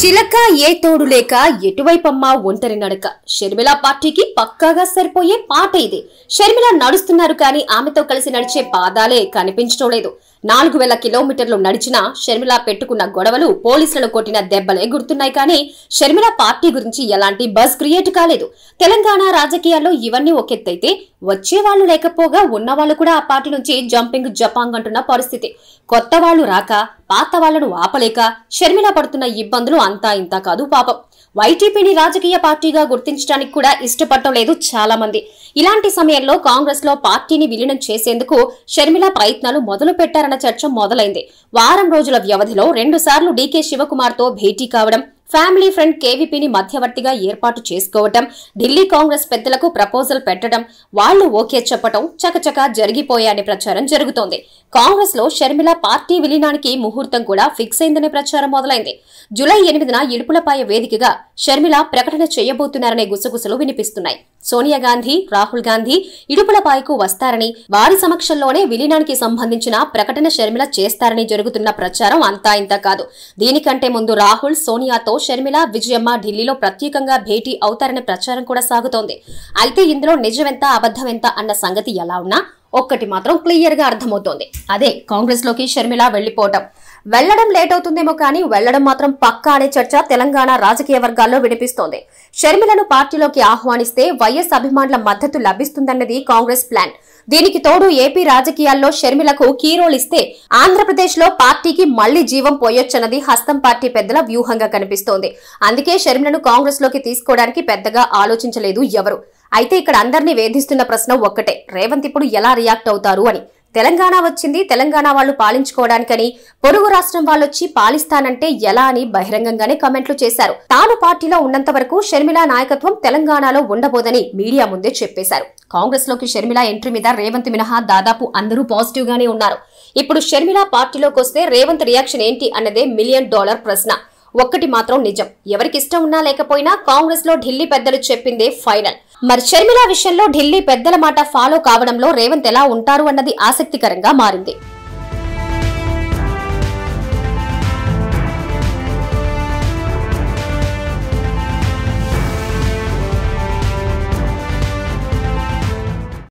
చిలక ఏ తోడు లేక ఎటువైపమ్మా ఒంటరి నడక షర్మిల పార్టీకి పక్కాగా సరిపోయే పాట ఇది షర్మిల నడుస్తున్నారు కానీ ఆమెతో కలిసి నడిచే పాదాలే కనిపించడం లేదు నాలుగు వేల కిలోమీటర్లు నడిచినా షర్మిల పెట్టుకున్న గొడవలు పోలీసులను కొట్టిన దెబ్బలే గుర్తున్నాయి కానీ షర్మిల పార్టీ గురించి ఎలాంటి బస్ క్రియేట్ కాలేదు తెలంగాణ రాజకీయాల్లో ఇవన్నీ ఒకెత్తైతే వచ్చేవాళ్లు లేకపోగా ఉన్నవాళ్లు కూడా ఆ పార్టీ నుంచి జంపింగ్ జపాంగ్ అంటున్న పరిస్థితి కొత్త వాళ్లు రాక పాత వాళ్లను ఆపలేక షర్మిల పడుతున్న ఇబ్బందులు అంతా ఇంత కాదు పాపం వైటీపీని రాజకీయ పార్టీగా గుర్తించడానికి కూడా ఇష్టపడటం లేదు చాలా మంది ఇలాంటి సమయంలో కాంగ్రెస్ లో పార్టీని విలీనం చేసేందుకు షర్మిల ప్రయత్నాలు మొదలు పెట్టారన్న చర్చ మొదలైంది వారం రోజుల వ్యవధిలో రెండుసార్లు డీకే శివకుమార్తో భేటీ కావడం ఫ్యామిలీ ఫ్రంట్ కేవీపీని మధ్యవర్తిగా ఏర్పాటు చేసుకోవటం ఢిల్లీ కాంగ్రెస్ పెద్దలకు ప్రపోజల్ పెట్టడం వాళ్లు ఓకే చెప్పటం చకచక జరిగిపోయాయనే ప్రచారం జరుగుతోంది కాంగ్రెస్ లో షర్మిల పార్టీ విలీనానికి ముహూర్తం కూడా ఫిక్స్ అయిందనే ప్రచారం మొదలైంది జూలై ఎనిమిదిన ఇడుపులపాయ వేదికగా షర్మిల ప్రకటన చేయబోతున్నారనే గుసగుసలు వినిపిస్తున్నాయి సోనియా గాంధీ రాహుల్ గాంధీ ఇడుపులపాయకు వస్తారని వారి సమక్షంలోనే విలీనానికి సంబంధించిన ప్రకటన షర్మిల చేస్తారని జరుగుతున్న ప్రచారం అంతా ఇంత కాదు దీనికంటే ముందు రాహుల్ సోనియాతో షర్మిల విజయమ్మ ఢిల్లీలో ప్రత్యేకంగా భేటీ అవుతారనే ప్రచారం కూడా సాగుతోంది అయితే ఇందులో నిజమెంత అబద్దమెంత అన్న సంగతి ఎలా ఉన్నా ఒక్కటి మాత్రం క్లియర్గా అర్థమవుతోంది అదే కాంగ్రెస్లోకి షర్మిల వెళ్లిపోవటం వెళ్లడం లేట్ అవుతుందేమో కానీ వెళ్లడం మాత్రం పక్కా అనే చర్చ తెలంగాణ రాజకీయ వర్గాల్లో వినిపిస్తోంది షర్మిలను పార్టీలోకి ఆహ్వానిస్తే వైఎస్ అభిమానుల మద్దతు లభిస్తుందన్నది కాంగ్రెస్ ప్లాన్ దీనికి తోడు ఏపీ రాజకీయాల్లో షర్మిలకు కీరోల్ ఇస్తే ఆంధ్రప్రదేశ్ లో పార్టీకి మళ్లీ జీవం పోయొచ్చన్నది హస్తం పార్టీ పెద్దల వ్యూహంగా కనిపిస్తోంది అందుకే షర్మిలను కాంగ్రెస్ లోకి తీసుకోవడానికి పెద్దగా ఆలోచించలేదు ఎవరు అయితే ఇక్కడ అందరినీ వేధిస్తున్న ప్రశ్న ఒక్కటే రేవంత్ ఇప్పుడు ఎలా రియాక్ట్ అవుతారు అని తెలంగాణ వచ్చింది తెలంగాణ వాళ్ళు పాలించుకోవడానికని పొరుగు రాష్ట్రం వాళ్ళొచ్చి పాలిస్తానంటే ఎలా అని బహిరంగంగానే కమెంట్లు చేశారు తాను పార్టీలో ఉన్నంత వరకు షర్మిల నాయకత్వం తెలంగాణలో ఉండబోదని మీడియా ముందే చెప్పేశారు కాంగ్రెస్ లోకి షర్మిల ఎంట్రీ మీద రేవంత్ మినహా దాదాపు అందరూ పాజిటివ్ గానే ఉన్నారు ఇప్పుడు షర్మిల పార్టీలోకి వస్తే రేవంత్ రియాక్షన్ ఏంటి అన్నదే మిలియన్ డాలర్ ప్రశ్న ఒక్కటి మాత్రం నిజం ఎవరికి ఇష్టం ఉన్నా లేకపోయినా కాంగ్రెస్ లో ఢిల్లీ పెద్దలు చెప్పిందే ఫైనల్ మరి షర్మిల విషయంలో ఢిల్లీ పెద్దల మాట ఫాలో కావడంలో రేవంత్ ఎలా ఉంటారు అన్నది ఆసక్తికరంగా మారింది